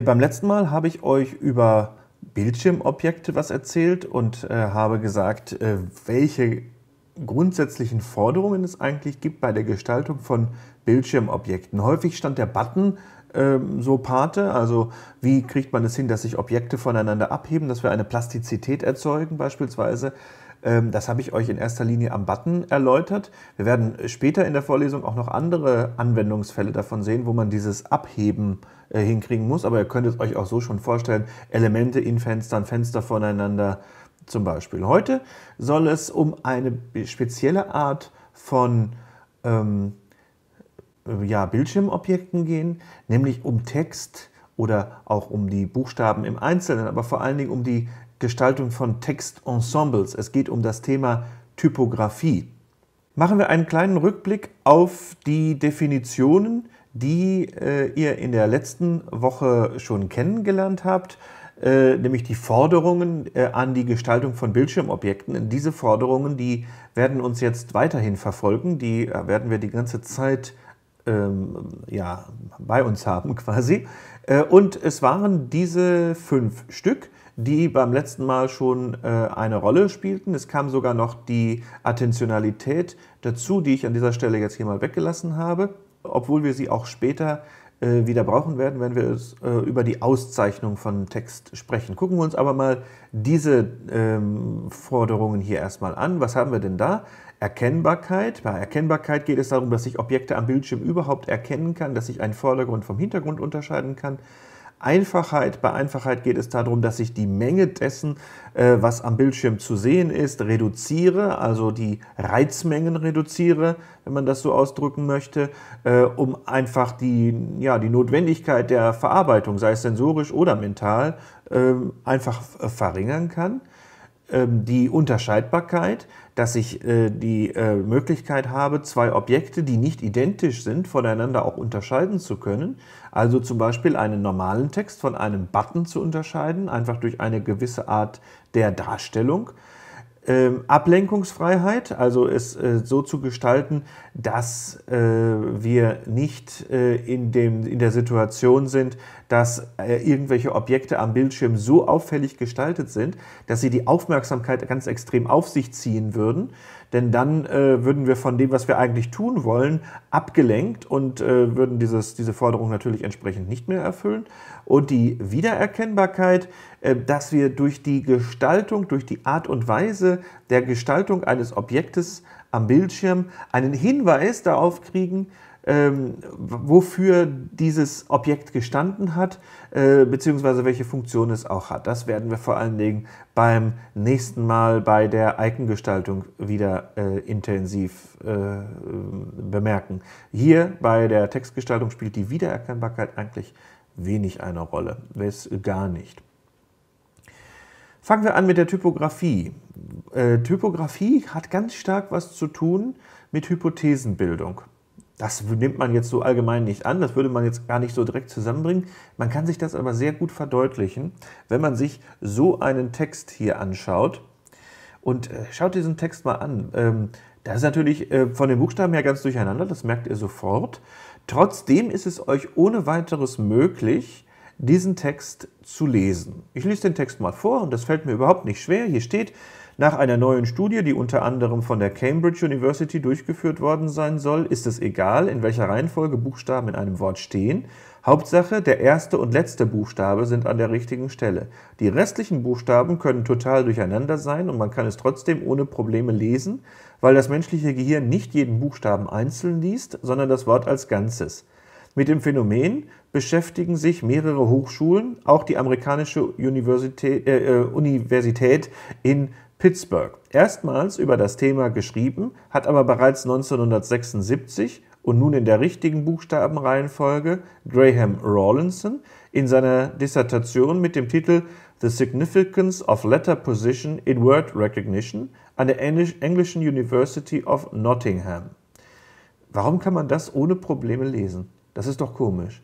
Beim letzten Mal habe ich euch über Bildschirmobjekte was erzählt und äh, habe gesagt, äh, welche grundsätzlichen Forderungen es eigentlich gibt bei der Gestaltung von Bildschirmobjekten. Häufig stand der Button äh, so Pate, also wie kriegt man es hin, dass sich Objekte voneinander abheben, dass wir eine Plastizität erzeugen beispielsweise. Ähm, das habe ich euch in erster Linie am Button erläutert. Wir werden später in der Vorlesung auch noch andere Anwendungsfälle davon sehen, wo man dieses Abheben äh, hinkriegen muss. Aber ihr könnt es euch auch so schon vorstellen, Elemente in Fenstern, Fenster voneinander zum Beispiel. Heute soll es um eine spezielle Art von ähm, äh, ja, Bildschirmobjekten gehen, nämlich um Text oder auch um die Buchstaben im Einzelnen, aber vor allen Dingen um die Gestaltung von Textensembles. Es geht um das Thema Typografie. Machen wir einen kleinen Rückblick auf die Definitionen, die äh, ihr in der letzten Woche schon kennengelernt habt, äh, nämlich die Forderungen äh, an die Gestaltung von Bildschirmobjekten. Und diese Forderungen, die werden uns jetzt weiterhin verfolgen, die äh, werden wir die ganze Zeit ähm, ja, bei uns haben quasi. Äh, und es waren diese fünf Stück die beim letzten Mal schon äh, eine Rolle spielten. Es kam sogar noch die Attentionalität dazu, die ich an dieser Stelle jetzt hier mal weggelassen habe, obwohl wir sie auch später äh, wieder brauchen werden, wenn wir es, äh, über die Auszeichnung von Text sprechen. Gucken wir uns aber mal diese ähm, Forderungen hier erstmal an. Was haben wir denn da? Erkennbarkeit. Bei Erkennbarkeit geht es darum, dass ich Objekte am Bildschirm überhaupt erkennen kann, dass ich einen Vordergrund vom Hintergrund unterscheiden kann. Einfachheit. Bei Einfachheit geht es darum, dass ich die Menge dessen, äh, was am Bildschirm zu sehen ist, reduziere, also die Reizmengen reduziere, wenn man das so ausdrücken möchte, äh, um einfach die, ja, die Notwendigkeit der Verarbeitung, sei es sensorisch oder mental, ähm, einfach verringern kann. Ähm, die Unterscheidbarkeit, dass ich äh, die äh, Möglichkeit habe, zwei Objekte, die nicht identisch sind, voneinander auch unterscheiden zu können. Also zum Beispiel einen normalen Text von einem Button zu unterscheiden, einfach durch eine gewisse Art der Darstellung. Ähm, Ablenkungsfreiheit, also es äh, so zu gestalten, dass äh, wir nicht äh, in, dem, in der Situation sind, dass äh, irgendwelche Objekte am Bildschirm so auffällig gestaltet sind, dass sie die Aufmerksamkeit ganz extrem auf sich ziehen würden denn dann äh, würden wir von dem, was wir eigentlich tun wollen, abgelenkt und äh, würden dieses, diese Forderung natürlich entsprechend nicht mehr erfüllen. Und die Wiedererkennbarkeit, äh, dass wir durch die Gestaltung, durch die Art und Weise der Gestaltung eines Objektes am Bildschirm einen Hinweis darauf kriegen, ähm, wofür dieses Objekt gestanden hat, äh, beziehungsweise welche Funktion es auch hat. Das werden wir vor allen Dingen beim nächsten Mal bei der Icon-Gestaltung wieder äh, intensiv äh, bemerken. Hier bei der Textgestaltung spielt die Wiedererkennbarkeit eigentlich wenig eine Rolle, bis gar nicht. Fangen wir an mit der Typografie. Äh, Typografie hat ganz stark was zu tun mit Hypothesenbildung. Das nimmt man jetzt so allgemein nicht an, das würde man jetzt gar nicht so direkt zusammenbringen. Man kann sich das aber sehr gut verdeutlichen, wenn man sich so einen Text hier anschaut. Und äh, schaut diesen Text mal an. Ähm, das ist natürlich äh, von den Buchstaben her ganz durcheinander, das merkt ihr sofort. Trotzdem ist es euch ohne weiteres möglich, diesen Text zu lesen. Ich lese den Text mal vor und das fällt mir überhaupt nicht schwer. Hier steht, nach einer neuen Studie, die unter anderem von der Cambridge University durchgeführt worden sein soll, ist es egal, in welcher Reihenfolge Buchstaben in einem Wort stehen. Hauptsache, der erste und letzte Buchstabe sind an der richtigen Stelle. Die restlichen Buchstaben können total durcheinander sein und man kann es trotzdem ohne Probleme lesen, weil das menschliche Gehirn nicht jeden Buchstaben einzeln liest, sondern das Wort als Ganzes. Mit dem Phänomen beschäftigen sich mehrere Hochschulen, auch die amerikanische Universität, äh, äh Universität in Pittsburgh. Erstmals über das Thema geschrieben, hat aber bereits 1976 und nun in der richtigen Buchstabenreihenfolge Graham Rawlinson in seiner Dissertation mit dem Titel The Significance of Letter Position in Word Recognition an der englischen University of Nottingham. Warum kann man das ohne Probleme lesen? Das ist doch komisch.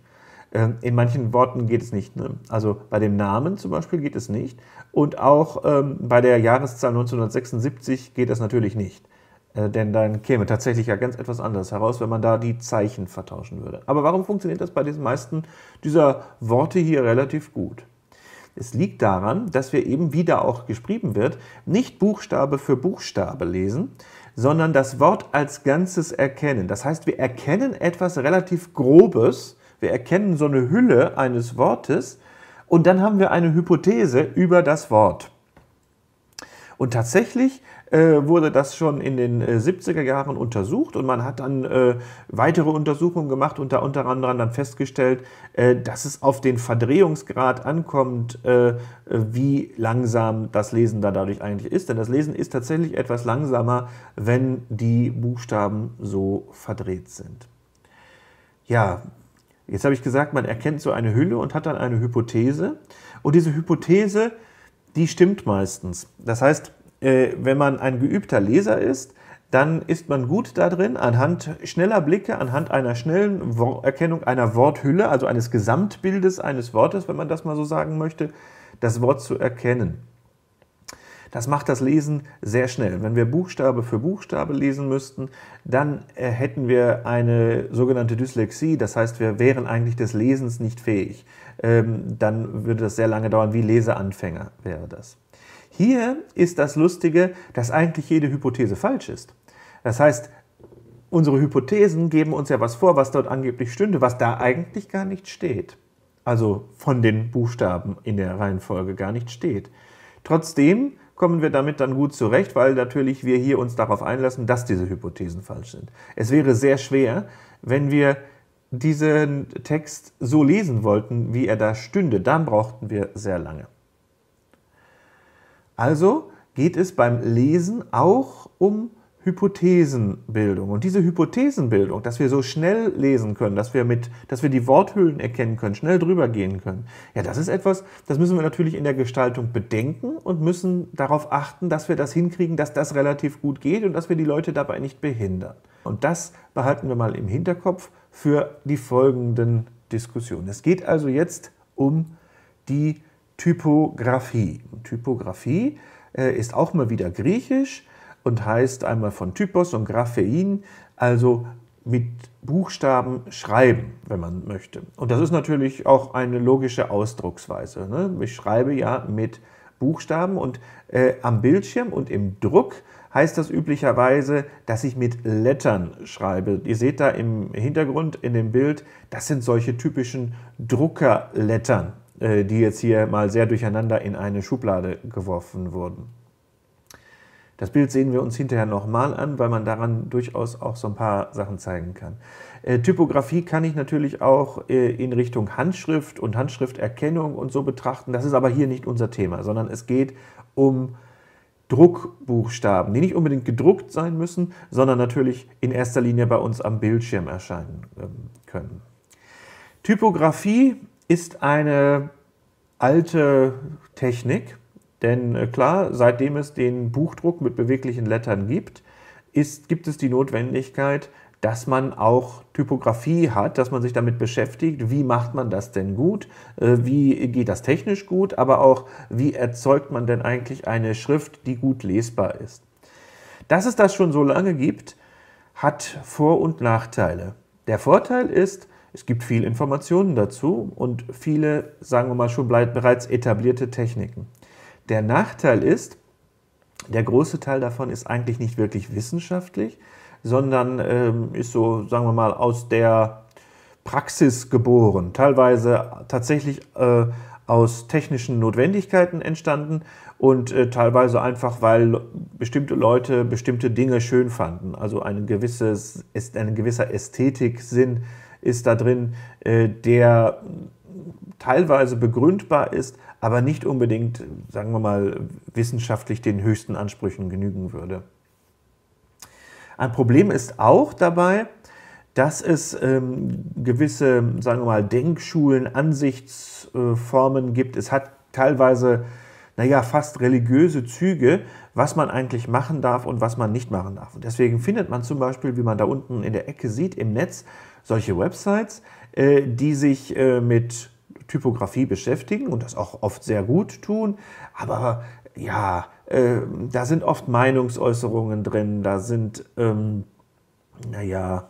Ähm, in manchen Worten geht es nicht. Ne? Also bei dem Namen zum Beispiel geht es nicht. Und auch ähm, bei der Jahreszahl 1976 geht das natürlich nicht. Äh, denn dann käme tatsächlich ja ganz etwas anderes heraus, wenn man da die Zeichen vertauschen würde. Aber warum funktioniert das bei den meisten dieser Worte hier relativ gut? Es liegt daran, dass wir eben, wie da auch geschrieben wird, nicht Buchstabe für Buchstabe lesen, sondern das Wort als Ganzes erkennen. Das heißt, wir erkennen etwas relativ Grobes, wir erkennen so eine Hülle eines Wortes und dann haben wir eine Hypothese über das Wort. Und tatsächlich äh, wurde das schon in den äh, 70er Jahren untersucht und man hat dann äh, weitere Untersuchungen gemacht und da unter anderem dann festgestellt, äh, dass es auf den Verdrehungsgrad ankommt, äh, wie langsam das Lesen da dadurch eigentlich ist. Denn das Lesen ist tatsächlich etwas langsamer, wenn die Buchstaben so verdreht sind. Ja, Jetzt habe ich gesagt, man erkennt so eine Hülle und hat dann eine Hypothese. Und diese Hypothese, die stimmt meistens. Das heißt, äh, wenn man ein geübter Leser ist, dann ist man gut darin, anhand schneller Blicke, anhand einer schnellen Erkennung einer Worthülle, also eines Gesamtbildes eines Wortes, wenn man das mal so sagen möchte, das Wort zu erkennen. Das macht das Lesen sehr schnell. Wenn wir Buchstabe für Buchstabe lesen müssten, dann äh, hätten wir eine sogenannte Dyslexie, das heißt, wir wären eigentlich des Lesens nicht fähig. Ähm, dann würde das sehr lange dauern, wie Leseanfänger wäre das. Hier ist das Lustige, dass eigentlich jede Hypothese falsch ist. Das heißt, unsere Hypothesen geben uns ja was vor, was dort angeblich stünde, was da eigentlich gar nicht steht. Also von den Buchstaben in der Reihenfolge gar nicht steht. Trotzdem kommen wir damit dann gut zurecht, weil natürlich wir hier uns darauf einlassen, dass diese Hypothesen falsch sind. Es wäre sehr schwer, wenn wir diesen Text so lesen wollten, wie er da stünde. Dann brauchten wir sehr lange. Also geht es beim Lesen auch um Hypothesenbildung. Und diese Hypothesenbildung, dass wir so schnell lesen können, dass wir mit, dass wir die Worthüllen erkennen können, schnell drüber gehen können, ja, das ist etwas, das müssen wir natürlich in der Gestaltung bedenken und müssen darauf achten, dass wir das hinkriegen, dass das relativ gut geht und dass wir die Leute dabei nicht behindern. Und das behalten wir mal im Hinterkopf für die folgenden Diskussionen. Es geht also jetzt um die Typografie. Typografie äh, ist auch mal wieder griechisch und heißt einmal von Typos und Graphein, also mit Buchstaben schreiben, wenn man möchte. Und das ist natürlich auch eine logische Ausdrucksweise. Ne? Ich schreibe ja mit Buchstaben und äh, am Bildschirm und im Druck heißt das üblicherweise, dass ich mit Lettern schreibe. Ihr seht da im Hintergrund in dem Bild, das sind solche typischen Druckerlettern, äh, die jetzt hier mal sehr durcheinander in eine Schublade geworfen wurden. Das Bild sehen wir uns hinterher nochmal an, weil man daran durchaus auch so ein paar Sachen zeigen kann. Äh, Typografie kann ich natürlich auch äh, in Richtung Handschrift und Handschrifterkennung und so betrachten. Das ist aber hier nicht unser Thema, sondern es geht um Druckbuchstaben, die nicht unbedingt gedruckt sein müssen, sondern natürlich in erster Linie bei uns am Bildschirm erscheinen ähm, können. Typografie ist eine alte Technik, denn äh, klar, seitdem es den Buchdruck mit beweglichen Lettern gibt, ist, gibt es die Notwendigkeit, dass man auch Typografie hat, dass man sich damit beschäftigt, wie macht man das denn gut, äh, wie geht das technisch gut, aber auch wie erzeugt man denn eigentlich eine Schrift, die gut lesbar ist. Dass es das schon so lange gibt, hat Vor- und Nachteile. Der Vorteil ist, es gibt viel Informationen dazu und viele, sagen wir mal, schon bereits etablierte Techniken. Der Nachteil ist, der große Teil davon ist eigentlich nicht wirklich wissenschaftlich, sondern ähm, ist so, sagen wir mal, aus der Praxis geboren, teilweise tatsächlich äh, aus technischen Notwendigkeiten entstanden und äh, teilweise einfach, weil bestimmte Leute bestimmte Dinge schön fanden. Also ein, gewisses, ein gewisser Ästhetiksinn ist da drin, äh, der teilweise begründbar ist, aber nicht unbedingt, sagen wir mal, wissenschaftlich den höchsten Ansprüchen genügen würde. Ein Problem ist auch dabei, dass es ähm, gewisse, sagen wir mal, Denkschulen, Ansichtsformen äh, gibt. Es hat teilweise, naja, fast religiöse Züge, was man eigentlich machen darf und was man nicht machen darf. Und deswegen findet man zum Beispiel, wie man da unten in der Ecke sieht, im Netz solche Websites, äh, die sich äh, mit Typografie beschäftigen und das auch oft sehr gut tun, aber ja, äh, da sind oft Meinungsäußerungen drin, da sind, ähm, naja,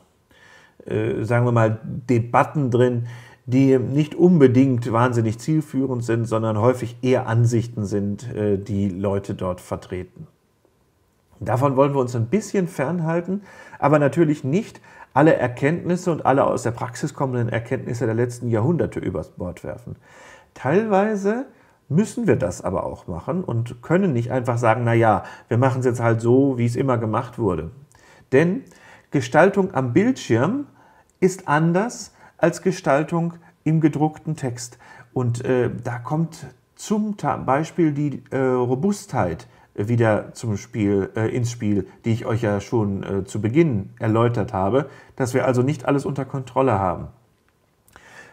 äh, sagen wir mal, Debatten drin, die nicht unbedingt wahnsinnig zielführend sind, sondern häufig eher Ansichten sind, äh, die Leute dort vertreten. Davon wollen wir uns ein bisschen fernhalten, aber natürlich nicht, alle Erkenntnisse und alle aus der Praxis kommenden Erkenntnisse der letzten Jahrhunderte übers Bord werfen. Teilweise müssen wir das aber auch machen und können nicht einfach sagen, na ja, wir machen es jetzt halt so, wie es immer gemacht wurde. Denn Gestaltung am Bildschirm ist anders als Gestaltung im gedruckten Text. Und äh, da kommt zum Beispiel die äh, Robustheit wieder zum Spiel, äh, ins Spiel, die ich euch ja schon äh, zu Beginn erläutert habe, dass wir also nicht alles unter Kontrolle haben.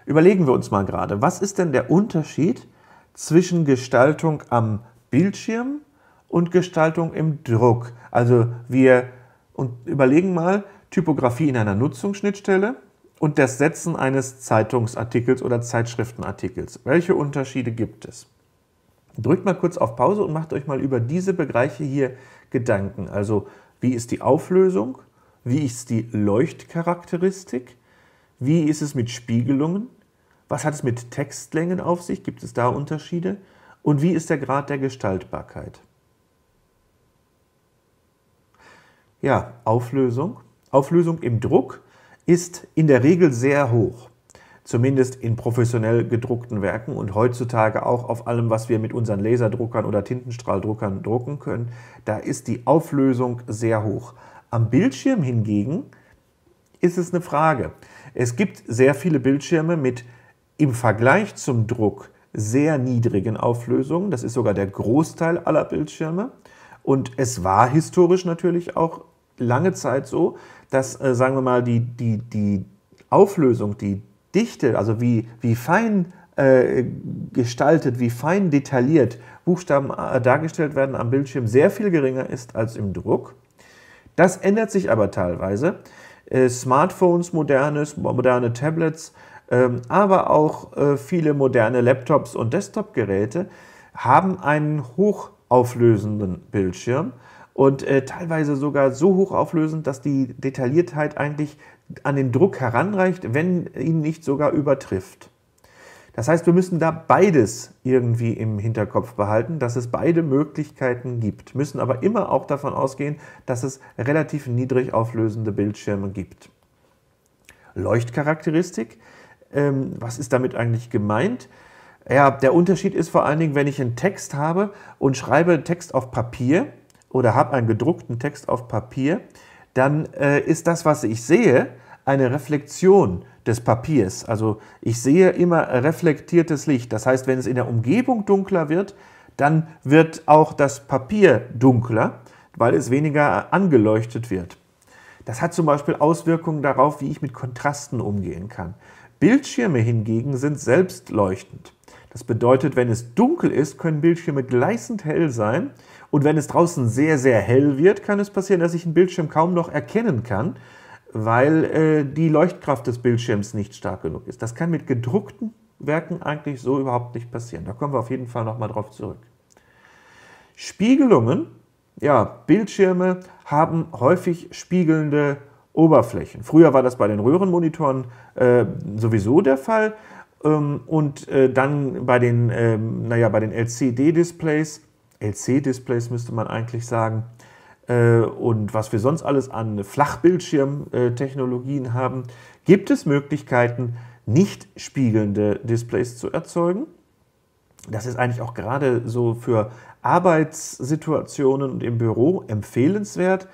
Überlegen wir uns mal gerade, was ist denn der Unterschied zwischen Gestaltung am Bildschirm und Gestaltung im Druck? Also wir und überlegen mal Typografie in einer Nutzungsschnittstelle und das Setzen eines Zeitungsartikels oder Zeitschriftenartikels. Welche Unterschiede gibt es? Drückt mal kurz auf Pause und macht euch mal über diese Bereiche hier Gedanken. Also wie ist die Auflösung? Wie ist die Leuchtcharakteristik? Wie ist es mit Spiegelungen? Was hat es mit Textlängen auf sich? Gibt es da Unterschiede? Und wie ist der Grad der Gestaltbarkeit? Ja, Auflösung. Auflösung im Druck ist in der Regel sehr hoch zumindest in professionell gedruckten Werken und heutzutage auch auf allem, was wir mit unseren Laserdruckern oder Tintenstrahldruckern drucken können, da ist die Auflösung sehr hoch. Am Bildschirm hingegen ist es eine Frage. Es gibt sehr viele Bildschirme mit im Vergleich zum Druck sehr niedrigen Auflösungen. Das ist sogar der Großteil aller Bildschirme. Und es war historisch natürlich auch lange Zeit so, dass, äh, sagen wir mal, die, die, die Auflösung, die Dichte, also wie, wie fein äh, gestaltet, wie fein detailliert Buchstaben äh, dargestellt werden am Bildschirm, sehr viel geringer ist als im Druck. Das ändert sich aber teilweise. Äh, Smartphones, modernes, moderne Tablets, ähm, aber auch äh, viele moderne Laptops und Desktop-Geräte haben einen hochauflösenden Bildschirm und äh, teilweise sogar so hochauflösend, dass die Detailliertheit eigentlich an den Druck heranreicht, wenn ihn nicht sogar übertrifft. Das heißt, wir müssen da beides irgendwie im Hinterkopf behalten, dass es beide Möglichkeiten gibt, müssen aber immer auch davon ausgehen, dass es relativ niedrig auflösende Bildschirme gibt. Leuchtcharakteristik, ähm, was ist damit eigentlich gemeint? Ja, der Unterschied ist vor allen Dingen, wenn ich einen Text habe und schreibe Text auf Papier oder habe einen gedruckten Text auf Papier, dann äh, ist das, was ich sehe, eine Reflexion des Papiers. Also ich sehe immer reflektiertes Licht. Das heißt, wenn es in der Umgebung dunkler wird, dann wird auch das Papier dunkler, weil es weniger angeleuchtet wird. Das hat zum Beispiel Auswirkungen darauf, wie ich mit Kontrasten umgehen kann. Bildschirme hingegen sind selbstleuchtend. Das bedeutet, wenn es dunkel ist, können Bildschirme gleißend hell sein. Und wenn es draußen sehr, sehr hell wird, kann es passieren, dass ich einen Bildschirm kaum noch erkennen kann, weil äh, die Leuchtkraft des Bildschirms nicht stark genug ist. Das kann mit gedruckten Werken eigentlich so überhaupt nicht passieren. Da kommen wir auf jeden Fall nochmal drauf zurück. Spiegelungen, ja, Bildschirme haben häufig spiegelnde Oberflächen. Früher war das bei den Röhrenmonitoren äh, sowieso der Fall. Ähm, und äh, dann bei den, ähm, naja, bei den LCD-Displays, LC-Displays müsste man eigentlich sagen, äh, und was wir sonst alles an Flachbildschirmtechnologien haben, gibt es Möglichkeiten, nicht spiegelnde Displays zu erzeugen. Das ist eigentlich auch gerade so für Arbeitssituationen und im Büro empfehlenswert,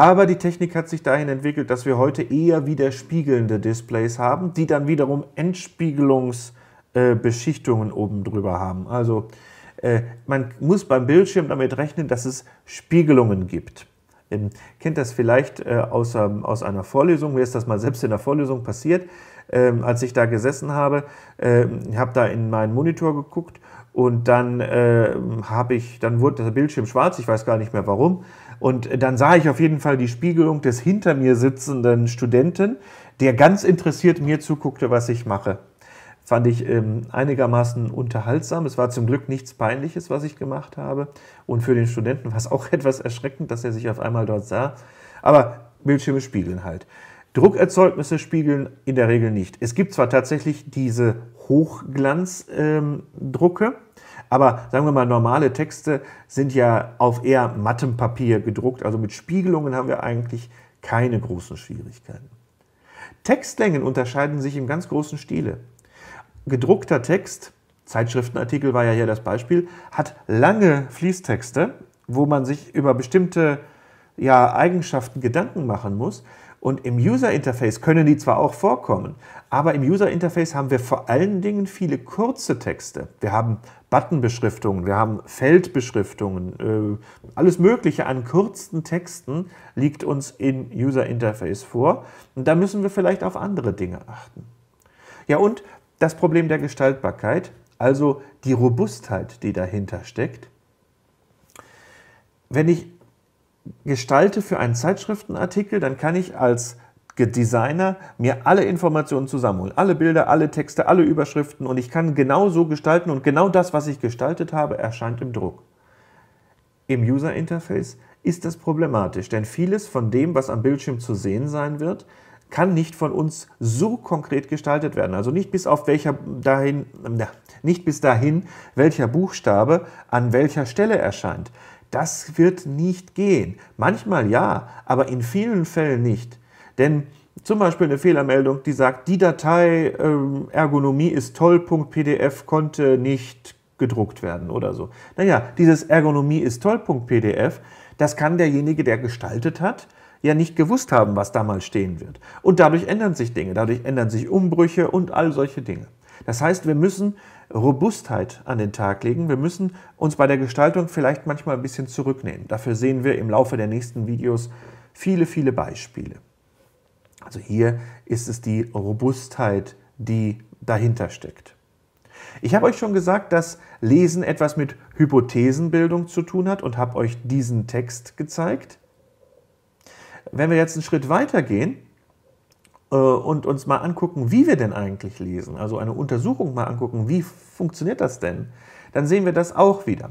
aber die Technik hat sich dahin entwickelt, dass wir heute eher wieder spiegelnde Displays haben, die dann wiederum Entspiegelungsbeschichtungen äh, oben drüber haben. Also äh, man muss beim Bildschirm damit rechnen, dass es Spiegelungen gibt. Ähm, kennt das vielleicht äh, aus, ähm, aus einer Vorlesung, mir ist das mal selbst in der Vorlesung passiert ähm, als ich da gesessen habe. Ähm, ich habe da in meinen Monitor geguckt und dann äh, habe ich, dann wurde der Bildschirm schwarz, ich weiß gar nicht mehr warum. Und dann sah ich auf jeden Fall die Spiegelung des hinter mir sitzenden Studenten, der ganz interessiert mir zuguckte, was ich mache. Fand ich ähm, einigermaßen unterhaltsam. Es war zum Glück nichts Peinliches, was ich gemacht habe. Und für den Studenten war es auch etwas erschreckend, dass er sich auf einmal dort sah. Aber Bildschirme spiegeln halt. Druckerzeugnisse spiegeln in der Regel nicht. Es gibt zwar tatsächlich diese Hochglanzdrucke, ähm, aber sagen wir mal, normale Texte sind ja auf eher mattem Papier gedruckt. Also mit Spiegelungen haben wir eigentlich keine großen Schwierigkeiten. Textlängen unterscheiden sich im ganz großen Stile. Gedruckter Text, Zeitschriftenartikel war ja hier das Beispiel, hat lange Fließtexte, wo man sich über bestimmte ja, Eigenschaften Gedanken machen muss. Und im User Interface können die zwar auch vorkommen, aber im User Interface haben wir vor allen Dingen viele kurze Texte. Wir haben Buttonbeschriftungen, wir haben Feldbeschriftungen, äh, alles Mögliche an kurzen Texten liegt uns im User Interface vor. Und da müssen wir vielleicht auf andere Dinge achten. Ja, und das Problem der Gestaltbarkeit, also die Robustheit, die dahinter steckt. Wenn ich gestalte für einen Zeitschriftenartikel, dann kann ich als Designer mir alle Informationen zusammenholen. Alle Bilder, alle Texte, alle Überschriften und ich kann genau so gestalten und genau das, was ich gestaltet habe, erscheint im Druck. Im User Interface ist das problematisch, denn vieles von dem, was am Bildschirm zu sehen sein wird, kann nicht von uns so konkret gestaltet werden. Also nicht bis auf welcher dahin, nicht bis dahin, welcher Buchstabe an welcher Stelle erscheint. Das wird nicht gehen. Manchmal ja, aber in vielen Fällen nicht. Denn zum Beispiel eine Fehlermeldung, die sagt, die Datei ähm, Ergonomie ist toll.pdf konnte nicht gedruckt werden oder so. Naja, dieses Ergonomie ist toll.pdf, das kann derjenige, der gestaltet hat, ja nicht gewusst haben, was da mal stehen wird. Und dadurch ändern sich Dinge, dadurch ändern sich Umbrüche und all solche Dinge. Das heißt, wir müssen Robustheit an den Tag legen. Wir müssen uns bei der Gestaltung vielleicht manchmal ein bisschen zurücknehmen. Dafür sehen wir im Laufe der nächsten Videos viele, viele Beispiele. Also hier ist es die Robustheit, die dahinter steckt. Ich habe euch schon gesagt, dass Lesen etwas mit Hypothesenbildung zu tun hat und habe euch diesen Text gezeigt. Wenn wir jetzt einen Schritt weiter gehen, äh, und uns mal angucken, wie wir denn eigentlich lesen, also eine Untersuchung mal angucken, wie funktioniert das denn, dann sehen wir das auch wieder.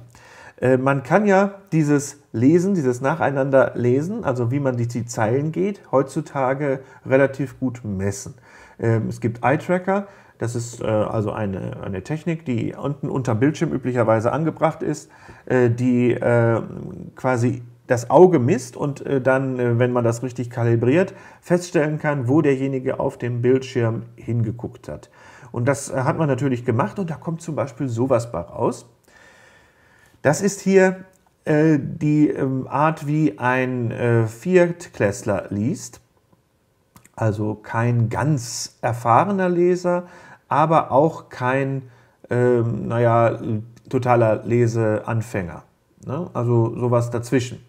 Äh, man kann ja dieses Lesen, dieses Nacheinander lesen, also wie man die, die Zeilen geht, heutzutage relativ gut messen. Ähm, es gibt Eye-Tracker, das ist äh, also eine, eine Technik, die unten unter Bildschirm üblicherweise angebracht ist, die quasi das Auge misst und äh, dann, äh, wenn man das richtig kalibriert, feststellen kann, wo derjenige auf dem Bildschirm hingeguckt hat. Und das äh, hat man natürlich gemacht und da kommt zum Beispiel sowas bei raus. Das ist hier äh, die ähm, Art, wie ein äh, Viertklässler liest. Also kein ganz erfahrener Leser, aber auch kein, ähm, naja, totaler Leseanfänger. Ne? Also sowas dazwischen.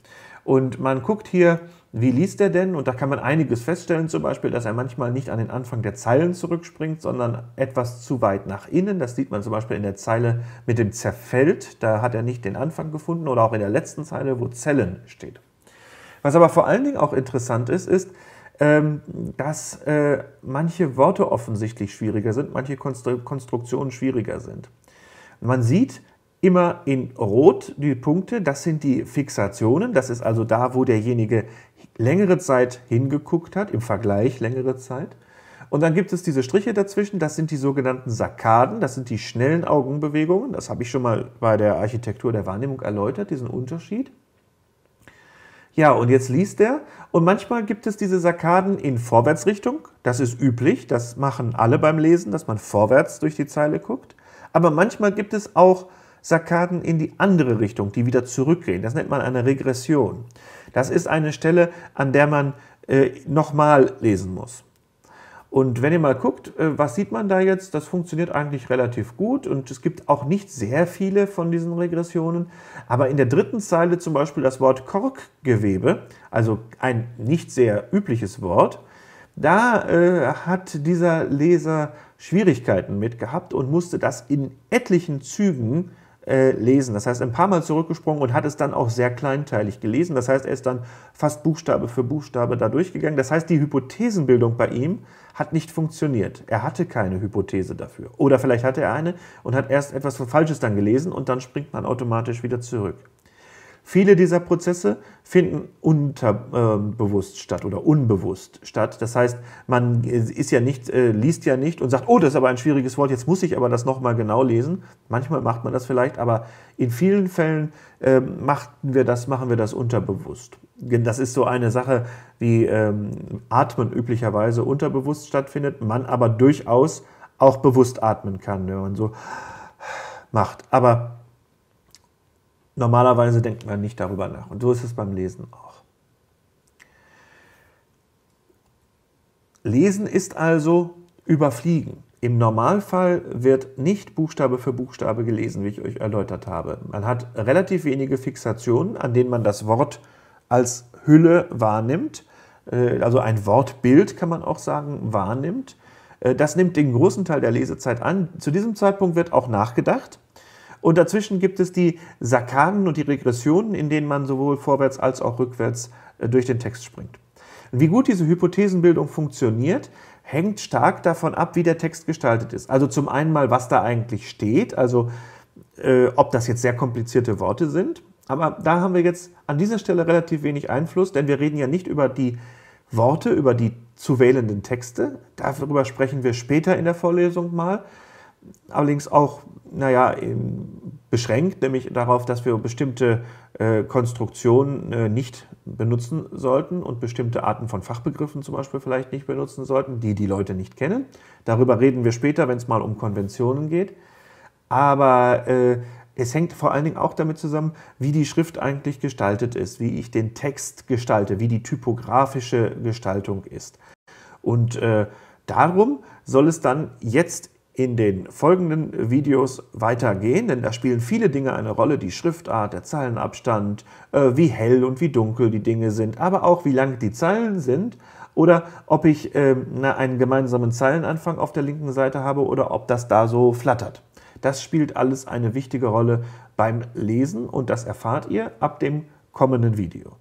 Und man guckt hier, wie liest er denn? Und da kann man einiges feststellen, zum Beispiel, dass er manchmal nicht an den Anfang der Zeilen zurückspringt, sondern etwas zu weit nach innen. Das sieht man zum Beispiel in der Zeile mit dem Zerfällt. Da hat er nicht den Anfang gefunden oder auch in der letzten Zeile, wo Zellen steht. Was aber vor allen Dingen auch interessant ist, ist, ähm, dass äh, manche Worte offensichtlich schwieriger sind, manche Konstruktionen schwieriger sind. Man sieht, immer in Rot die Punkte, das sind die Fixationen, das ist also da, wo derjenige längere Zeit hingeguckt hat, im Vergleich längere Zeit. Und dann gibt es diese Striche dazwischen, das sind die sogenannten Sakkaden, das sind die schnellen Augenbewegungen, das habe ich schon mal bei der Architektur der Wahrnehmung erläutert, diesen Unterschied. Ja, und jetzt liest er. Und manchmal gibt es diese Sakkaden in Vorwärtsrichtung. Das ist üblich. Das machen alle beim Lesen, dass man vorwärts durch die Zeile guckt. Aber manchmal gibt es auch Sackgaden in die andere Richtung, die wieder zurückgehen. Das nennt man eine Regression. Das ist eine Stelle, an der man äh, nochmal lesen muss. Und wenn ihr mal guckt, äh, was sieht man da jetzt? Das funktioniert eigentlich relativ gut und es gibt auch nicht sehr viele von diesen Regressionen. Aber in der dritten Zeile zum Beispiel das Wort Korkgewebe, also ein nicht sehr übliches Wort, da äh, hat dieser Leser Schwierigkeiten mit gehabt und musste das in etlichen Zügen äh, lesen. Das heißt, ein paar Mal zurückgesprungen und hat es dann auch sehr kleinteilig gelesen. Das heißt, er ist dann fast Buchstabe für Buchstabe da durchgegangen. Das heißt, die Hypothesenbildung bei ihm hat nicht funktioniert. Er hatte keine Hypothese dafür. Oder vielleicht hatte er eine und hat erst etwas Falsches dann gelesen und dann springt man automatisch wieder zurück. Viele dieser Prozesse finden unterbewusst äh, statt oder unbewusst statt. Das heißt, man ist ja nicht, äh, liest ja nicht und sagt, oh, das ist aber ein schwieriges Wort, jetzt muss ich aber das nochmal genau lesen. Manchmal macht man das vielleicht, aber in vielen Fällen äh, machten wir das, machen wir das unterbewusst. Das ist so eine Sache, wie ähm, Atmen üblicherweise unterbewusst stattfindet, man aber durchaus auch bewusst atmen kann, wenn man so macht. Aber Normalerweise denkt man nicht darüber nach. Und so ist es beim Lesen auch. Lesen ist also überfliegen. Im Normalfall wird nicht Buchstabe für Buchstabe gelesen, wie ich euch erläutert habe. Man hat relativ wenige Fixationen, an denen man das Wort als Hülle wahrnimmt, äh, also ein Wortbild kann man auch sagen, wahrnimmt. Äh, das nimmt den großen Teil der Lesezeit an. Zu diesem Zeitpunkt wird auch nachgedacht und dazwischen gibt es die Sakanen und die Regressionen, in denen man sowohl vorwärts als auch rückwärts äh, durch den Text springt. Wie gut diese Hypothesenbildung funktioniert, hängt stark davon ab, wie der Text gestaltet ist. Also zum einen mal, was da eigentlich steht, also äh, ob das jetzt sehr komplizierte Worte sind. Aber da haben wir jetzt an dieser Stelle relativ wenig Einfluss, denn wir reden ja nicht über die Worte, über die zu wählenden Texte. Darüber sprechen wir später in der Vorlesung mal, allerdings auch, naja, beschränkt, nämlich darauf, dass wir bestimmte äh, Konstruktionen äh, nicht benutzen sollten und bestimmte Arten von Fachbegriffen zum Beispiel vielleicht nicht benutzen sollten, die die Leute nicht kennen. Darüber reden wir später, wenn es mal um Konventionen geht. Aber äh, es hängt vor allen Dingen auch damit zusammen, wie die Schrift eigentlich gestaltet ist, wie ich den Text gestalte, wie die typografische Gestaltung ist. Und äh, darum soll es dann jetzt in den folgenden Videos weitergehen, denn da spielen viele Dinge eine Rolle, die Schriftart, der Zeilenabstand, äh, wie hell und wie dunkel die Dinge sind, aber auch wie lang die Zeilen sind oder ob ich äh, einen gemeinsamen Zeilenanfang auf der linken Seite habe oder ob das da so flattert. Das spielt alles eine wichtige Rolle beim Lesen und das erfahrt ihr ab dem kommenden Video.